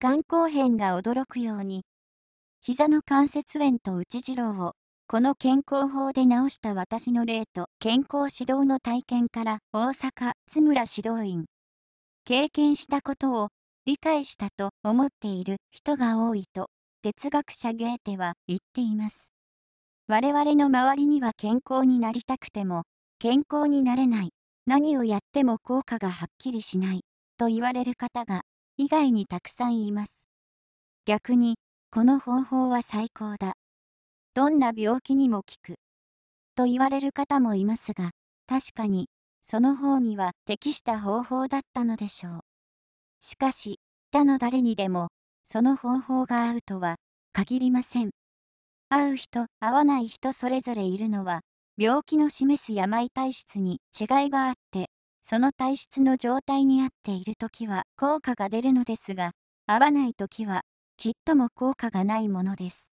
肝硬変が驚くように、膝の関節炎と内次郎を、この健康法で治した私の例と健康指導の体験から大阪津村指導員。経験したことを理解したと思っている人が多いと哲学者ゲーテは言っています。我々の周りには健康になりたくても健康になれない、何をやっても効果がはっきりしないと言われる方が以外にたくさんいます。逆に、この方法は最高だ。どんな病気にも効く。と言われる方もいますが、確かに、その方には適した方法だったのでしょう。しかし、他の誰にでも、その方法が合うとは限りません。合う人、合わない人それぞれいるのは、病気の示す病体質に違いがあって、その体質の状態に合っている時は効果が出るのですが、合わない時はちっとも効果がないものです。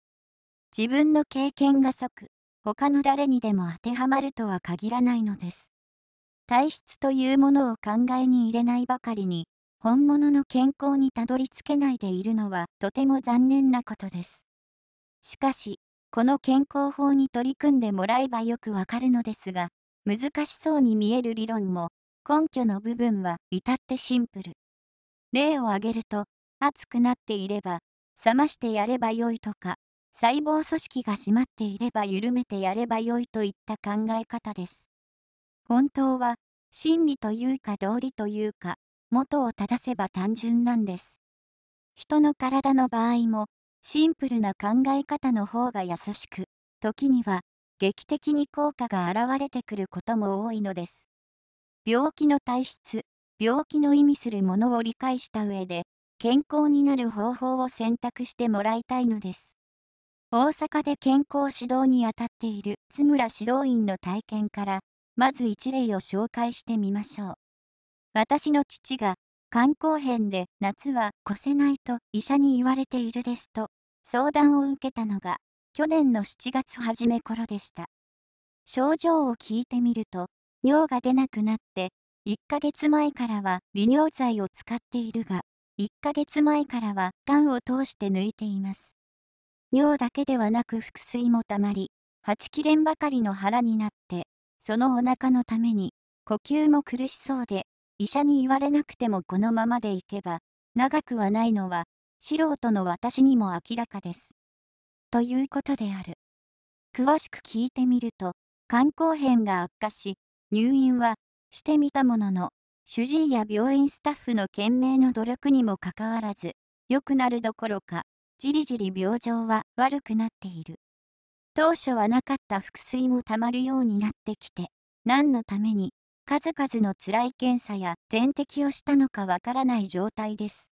自分の経験が即、他の誰にでも当てはまるとは限らないのです。体質というものを考えに入れないばかりに、本物の健康にたどり着けないでいるのはとても残念なことです。しかし、この健康法に取り組んでもらえばよくわかるのですが、難しそうに見える理論も根拠の部分は至ってシンプル。例を挙げると、熱くなっていれば、冷ましてやればよいとか、細胞組織が締まっていれば緩めてやればよいといった考え方です。本当は、真理というか道理というか、元を正せば単純なんです。人の体の場合も、シンプルな考え方の方が優しく、時には劇的に効果が現れてくることも多いのです。病気の体質、病気の意味するものを理解した上で、健康になる方法を選択してもらいたいのです。大阪で健康指導にあたっている津村指導員の体験から、まず一例を紹介してみましょう。私の父が、肝硬変で夏は越せないと医者に言われているですと、相談を受けたのが、去年の7月初め頃でした。症状を聞いてみると、尿が出なくなって、1ヶ月前からは利尿剤を使っているが、1ヶ月前からは癌を通して抜いています。尿だけではなく腹水もたまり、8切れんばかりの腹になって、そのお腹のために、呼吸も苦しそうで、医者に言われなくてもこのままでいけば、長くはないのは、素人の私にも明らかです。ということである。詳しく聞いてみると、肝硬変が悪化し、入院はしてみたものの、主治医や病院スタッフの懸命の努力にもかかわらず、良くなるどころか、じりじり病状は悪くなっている。当初はなかった腹水もたまるようになってきて、何のために数々の辛い検査や点滴をしたのかわからない状態です。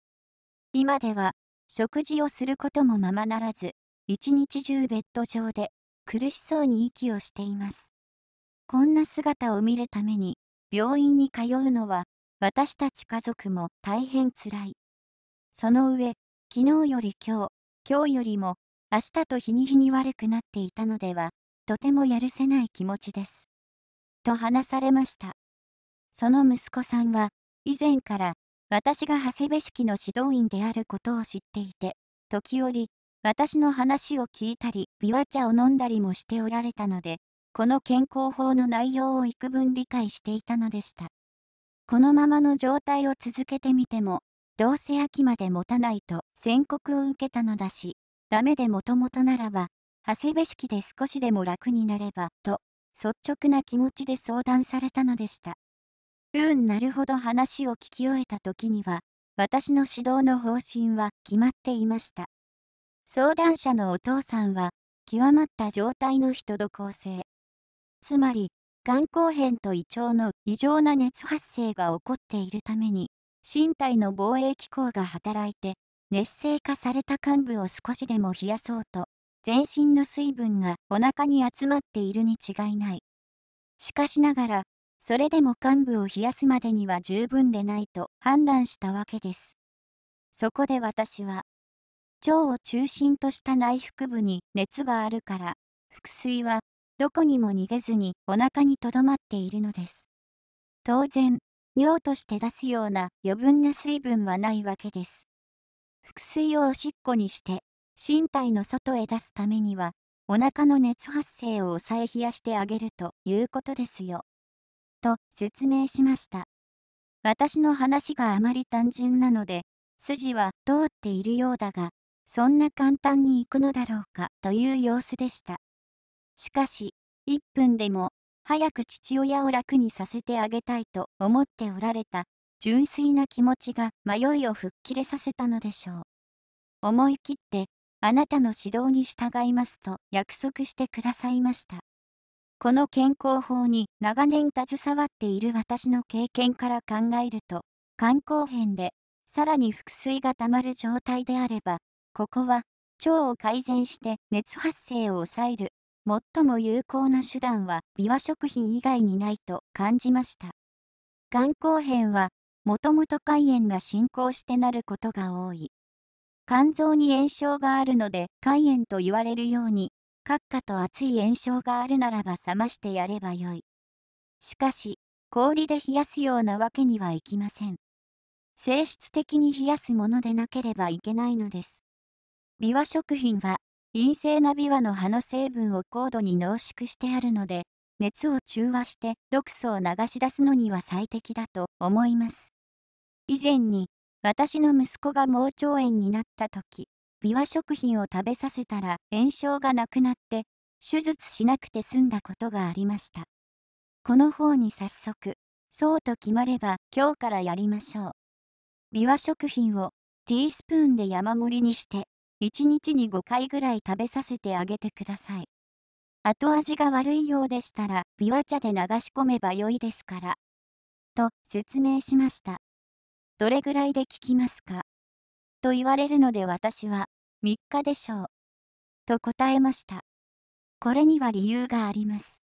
今では食事をすることもままならず、一日中ベッド上で苦しそうに息をしています。こんな姿を見るために病院に通うのは私たち家族も大変つらい。その上、昨日より今日、今日よりも明日と日に日に悪くなっていたのでは、とてもやるせない気持ちです。と話されました。その息子さんは、以前から私が長谷部式の指導員であることを知っていて、時折、私の話を聞いたり、ビワ茶を飲んだりもしておられたので、この健康法の内容を幾分理解していたのでした。このままの状態を続けてみても、どうせ秋まで持たないと宣告を受けたのだし、ダメでもともとならば、長谷部式で少しでも楽になれば、と、率直な気持ちで相談されたのでした。うんなるほど話を聞き終えた時には、私の指導の方針は決まっていました。相談者のお父さんは、極まった状態の人と構成、つまり、肝硬変と胃腸の異常な熱発生が起こっているために、身体の防衛機構が働いて、熱性化された患部を少しでも冷やそうと、全身の水分がお腹に集まっているに違いない。しかしながら、それでも患部を冷やすまでには十分でないと判断したわけです。そこで私は、腸を中心とした内腹部に熱があるから、腹水はどこにも逃げずにお腹にとどまっているのです。当然、尿として出すような余分な水分はないわけです。腹水をおしっこにして、身体の外へ出すためには、お腹の熱発生を抑え冷やしてあげるということですよ。と説明しました。私の話があまり単純なので、筋は通っているようだが、そんな簡単にいくのだろうかという様子でした。しかし、1分でも早く父親を楽にさせてあげたいと思っておられた純粋な気持ちが迷いを吹っ切れさせたのでしょう。思い切って、あなたの指導に従いますと約束してくださいました。この健康法に長年携わっている私の経験から考えると、肝硬変で、さらに腹水がたまる状態であれば、ここは、腸を改善して熱発生を抑える最も有効な手段は美和食品以外にないと感じました。肝硬変は、もともと肝炎が進行してなることが多い。肝臓に炎症があるので肝炎と言われるように、閣下と熱い炎症があるならば冷ましてやればよい。しかし、氷で冷やすようなわけにはいきません。性質的に冷やすものでなければいけないのです。美和食品は陰性なビワの葉の成分を高度に濃縮してあるので、熱を中和して毒素を流し出すのには最適だと思います。以前に、私の息子が盲腸炎になった時、ビワ食品を食べさせたら炎症がなくなって、手術しなくて済んだことがありました。この方に早速、そうと決まれば今日からやりましょう。ビワ食品をティースプーンで山盛りにして1日に5回ぐらい食べさせてあげてください。後味が悪いようでしたら、ビワ茶で流し込めば良いですから。と説明しました。どれぐらいで効きますかと言われるので私は、3日でしょう。と答えました。これには理由があります。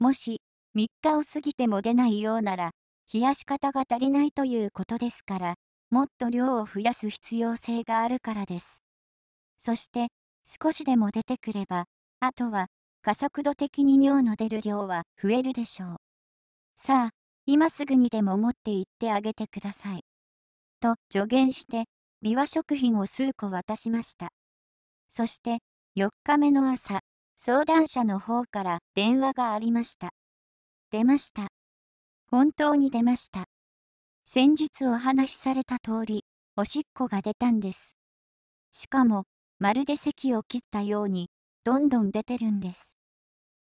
もし、3日を過ぎても出ないようなら、冷やし方が足りないということですから、もっと量を増やす必要性があるからです。そして少しでも出てくればあとは加速度的に尿の出る量は増えるでしょうさあ今すぐにでも持って行ってあげてくださいと助言して美和食品を数個渡しましたそして4日目の朝相談者の方から電話がありました出ました本当に出ました先日お話しされた通りおしっこが出たんですしかもまるで席を切ったように、どんどん出てるんです。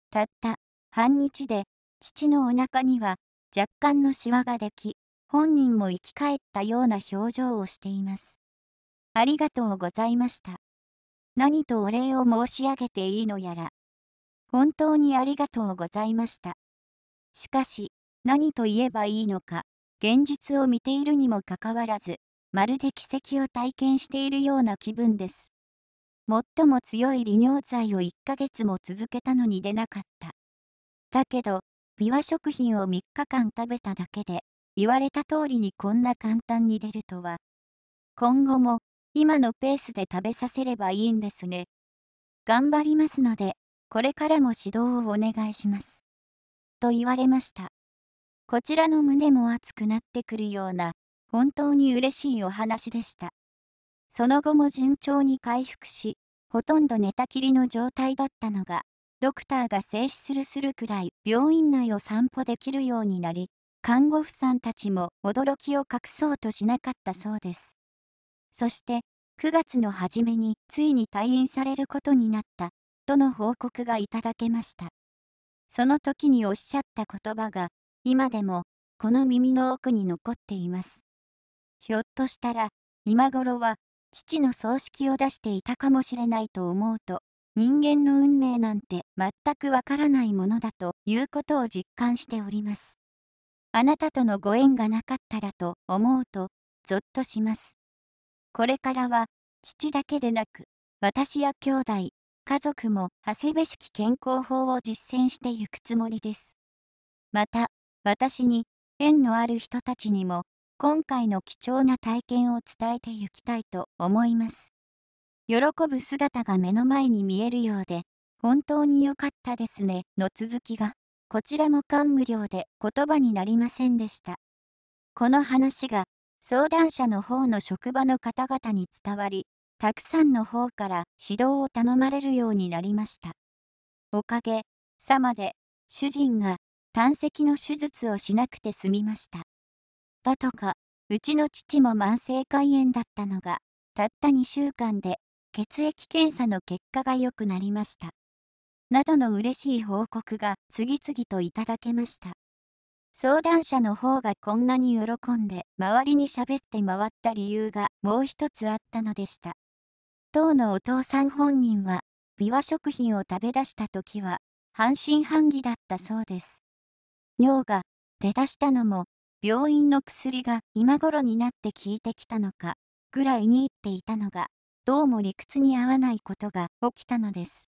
たった半日で、父のお腹には若干のシワができ、本人も生き返ったような表情をしています。ありがとうございました。何とお礼を申し上げていいのやら。本当にありがとうございました。しかし、何と言えばいいのか、現実を見ているにもかかわらず、まるで奇跡を体験しているような気分です。最も強い利尿剤を1ヶ月も続けたのに出なかった。だけど、ビワ食品を3日間食べただけで、言われた通りにこんな簡単に出るとは。今後も、今のペースで食べさせればいいんですね。頑張りますので、これからも指導をお願いします。と言われました。こちらの胸も熱くなってくるような、本当に嬉しいお話でした。その後も順調に回復し、ほとんど寝たきりの状態だったのが、ドクターが静止するするくらい病院内を散歩できるようになり、看護婦さんたちも驚きを隠そうとしなかったそうです。そして、9月の初めについに退院されることになった、との報告がいただけました。その時におっしゃった言葉が、今でも、この耳の奥に残っています。ひょっとしたら、今頃は、父の葬式を出していたかもしれないと思うと、人間の運命なんて全くわからないものだということを実感しております。あなたとのご縁がなかったらと思うと、ぞっとします。これからは、父だけでなく、私や兄弟、家族も長谷部式健康法を実践してゆくつもりです。また、私に縁のある人たちにも今回の貴重な体験を伝えてゆきたいと思います。喜ぶ姿が目の前に見えるようで、本当に良かったですね、の続きが、こちらも感無量で言葉になりませんでした。この話が、相談者の方の職場の方々に伝わり、たくさんの方から指導を頼まれるようになりました。おかげさまで、主人が、胆石の手術をしなくて済みました。だとか、うちの父も慢性肝炎だったのが、たった2週間で血液検査の結果が良くなりました。などの嬉しい報告が次々といただけました。相談者の方がこんなに喜んで周りに喋って回った理由がもう一つあったのでした。当のお父さん本人は、琵琶食品を食べ出した時は、半信半疑だったそうです。尿が出だしたのも、病院の薬が今頃になって効いてきたのか、ぐらいに言っていたのが、どうも理屈に合わないことが起きたのです。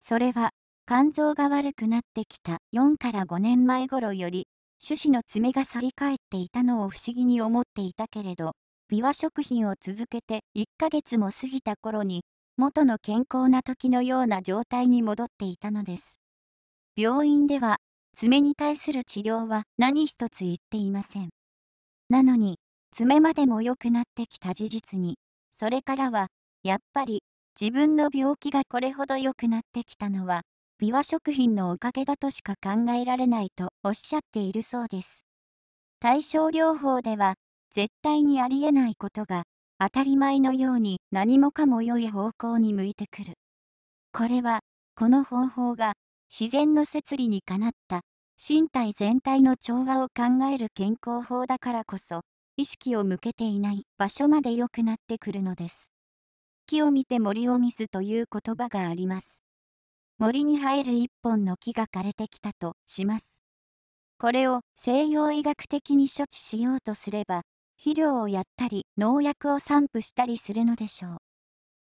それは、肝臓が悪くなってきた4から5年前頃より、種子の爪が反り返っていたのを不思議に思っていたけれど、ビワ食品を続けて1ヶ月も過ぎた頃に、元の健康な時のような状態に戻っていたのです。病院では爪に対する治療は何一つ言っていません。なのに、爪までも良くなってきた事実に、それからは、やっぱり、自分の病気がこれほど良くなってきたのは、ビワ食品のおかげだとしか考えられないとおっしゃっているそうです。対症療法では、絶対にありえないことが、当たり前のように何もかも良い方向に向いてくる。これは、この方法が自然の摂理にかなった身体全体の調和を考える健康法だからこそ意識を向けていない場所まで良くなってくるのです。木を見て森を見すという言葉があります。森に生える一本の木が枯れてきたとします。これを西洋医学的に処置しようとすれば、肥料をやったり農薬を散布したりするのでしょう。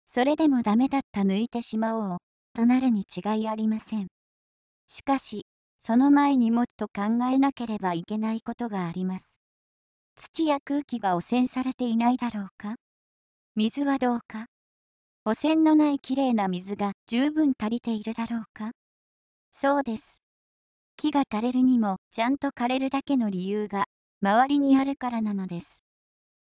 それでもダメだった抜いてしまおうとなるに違いありません。しかし、その前にもっと考えなければいけないことがあります。土や空気が汚染されていないだろうか水はどうか汚染のないきれいな水が十分足りているだろうかそうです。木が枯れるにもちゃんと枯れるだけの理由が周りにあるからなのです。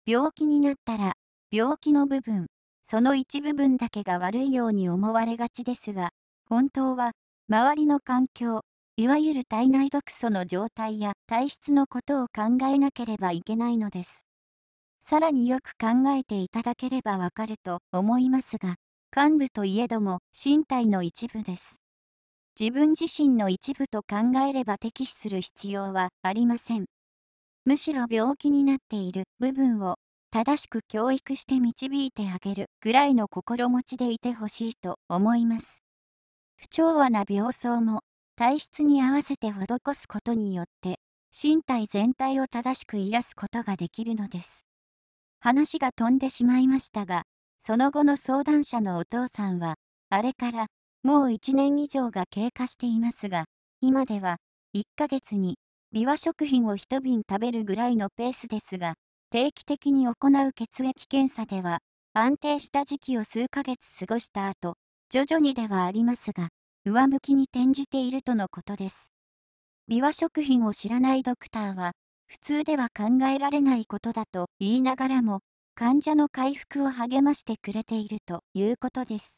病気になったら病気の部分、その一部分だけが悪いように思われがちですが、本当は周りの環境、いわゆる体内毒素の状態や体質のことを考えなければいけないのです。さらによく考えていただければわかると思いますが、幹部といえども身体の一部です。自分自身の一部と考えれば敵視する必要はありません。むしろ病気になっている部分を正しく教育して導いてあげるぐらいの心持ちでいてほしいと思います。不調和な病巣も体質に合わせて施すことによって身体全体を正しく癒すことができるのです。話が飛んでしまいましたが、その後の相談者のお父さんは、あれからもう1年以上が経過していますが、今では1ヶ月に美和食品を1瓶食べるぐらいのペースですが、定期的に行う血液検査では、安定した時期を数ヶ月過ごした後、徐々にではありますが、上向きに転じているとのことです。美和食品を知らないドクターは、普通では考えられないことだと言いながらも、患者の回復を励ましてくれているということです。